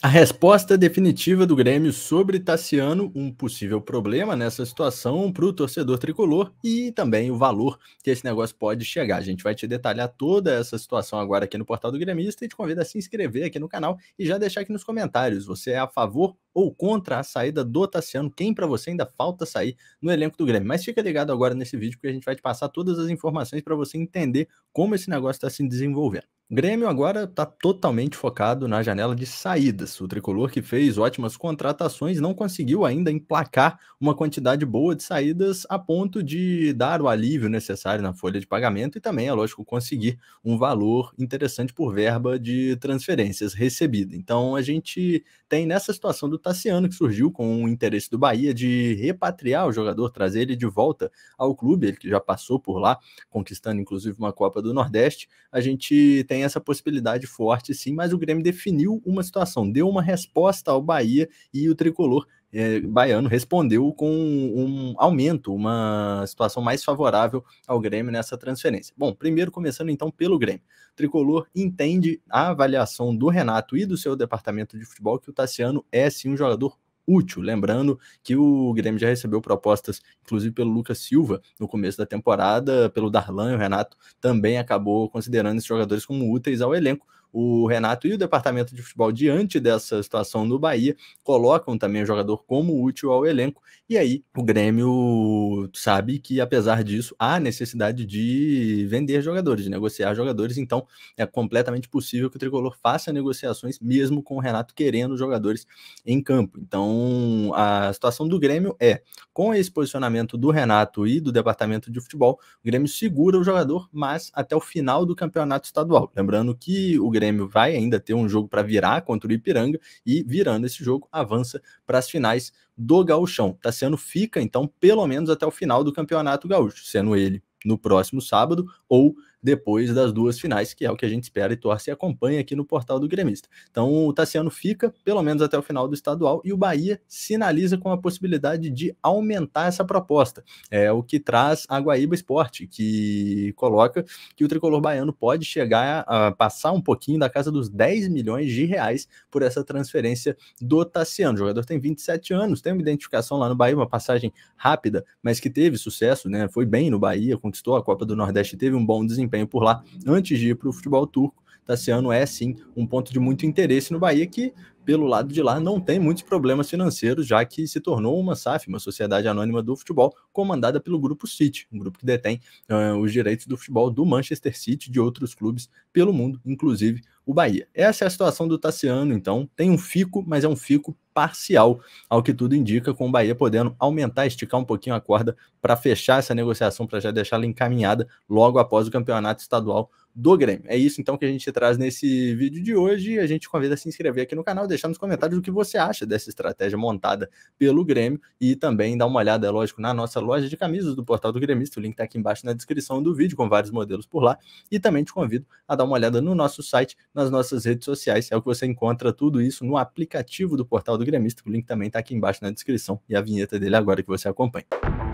A resposta definitiva do Grêmio sobre Tassiano, um possível problema nessa situação para o torcedor tricolor e também o valor que esse negócio pode chegar. A gente vai te detalhar toda essa situação agora aqui no portal do Grêmio. e te convida a se inscrever aqui no canal e já deixar aqui nos comentários. Você é a favor ou contra a saída do Tassiano, quem para você ainda falta sair no elenco do Grêmio. Mas fica ligado agora nesse vídeo porque a gente vai te passar todas as informações para você entender como esse negócio está se desenvolvendo. O Grêmio agora está totalmente focado na janela de saídas. O tricolor que fez ótimas contratações não conseguiu ainda emplacar uma quantidade boa de saídas a ponto de dar o alívio necessário na folha de pagamento e também, é lógico, conseguir um valor interessante por verba de transferências recebida. Então a gente tem nessa situação do Tassiano, que surgiu com o interesse do Bahia de repatriar o jogador, trazer ele de volta ao clube, ele que já passou por lá, conquistando inclusive uma Copa do Nordeste. A gente tem essa possibilidade forte sim, mas o Grêmio definiu uma situação, deu uma resposta ao Bahia e o tricolor é, baiano respondeu com um aumento, uma situação mais favorável ao Grêmio nessa transferência. Bom, primeiro começando então pelo Grêmio. O Tricolor entende a avaliação do Renato e do seu departamento de futebol que o Tassiano é sim um jogador útil. Lembrando que o Grêmio já recebeu propostas, inclusive pelo Lucas Silva, no começo da temporada, pelo Darlan e o Renato também acabou considerando esses jogadores como úteis ao elenco, o Renato e o departamento de futebol, diante dessa situação no Bahia, colocam também o jogador como útil ao elenco. E aí o Grêmio sabe que, apesar disso, há necessidade de vender jogadores, de negociar jogadores. Então é completamente possível que o tricolor faça negociações, mesmo com o Renato querendo jogadores em campo. Então a situação do Grêmio é, com esse posicionamento do Renato e do departamento de futebol, o Grêmio segura o jogador, mas até o final do campeonato estadual. Lembrando que o Grêmio vai ainda ter um jogo para virar contra o Ipiranga e virando esse jogo avança para as finais do Gauchão. Tassiano tá fica então pelo menos até o final do Campeonato Gaúcho, sendo ele no próximo sábado ou depois das duas finais, que é o que a gente espera e torce e acompanha aqui no portal do Gremista. Então o Tassiano fica, pelo menos até o final do estadual, e o Bahia sinaliza com a possibilidade de aumentar essa proposta. É o que traz a Guaíba Esporte, que coloca que o tricolor baiano pode chegar a passar um pouquinho da casa dos 10 milhões de reais por essa transferência do Tassiano. O jogador tem 27 anos, tem uma identificação lá no Bahia, uma passagem rápida, mas que teve sucesso, né? Foi bem no Bahia, conquistou a Copa do Nordeste, teve um bom desempenho desempenho por lá antes de ir para o futebol turco. Tassiano tá é sim um ponto de muito interesse no Bahia, que pelo lado de lá não tem muitos problemas financeiros, já que se tornou uma SAF, uma sociedade anônima do futebol, comandada pelo grupo City, um grupo que detém uh, os direitos do futebol do Manchester City e de outros clubes pelo mundo, inclusive o Bahia. Essa é a situação do Tassiano, então. Tem um fico, mas é um fico parcial, ao que tudo indica, com o Bahia podendo aumentar, esticar um pouquinho a corda para fechar essa negociação, para já deixá-la encaminhada logo após o campeonato estadual do Grêmio. É isso então que a gente traz nesse vídeo de hoje. A gente convida a se inscrever aqui no canal, deixar nos comentários o que você acha dessa estratégia montada pelo Grêmio e também dar uma olhada, é lógico, na nossa loja de camisas do portal do Grêmio O link está aqui embaixo na descrição do vídeo com vários modelos por lá. E também te convido a dar uma olhada no nosso site, nas nossas redes sociais. É o que você encontra tudo isso no aplicativo do portal do Grêmio O link também está aqui embaixo na descrição e a vinheta dele agora que você acompanha.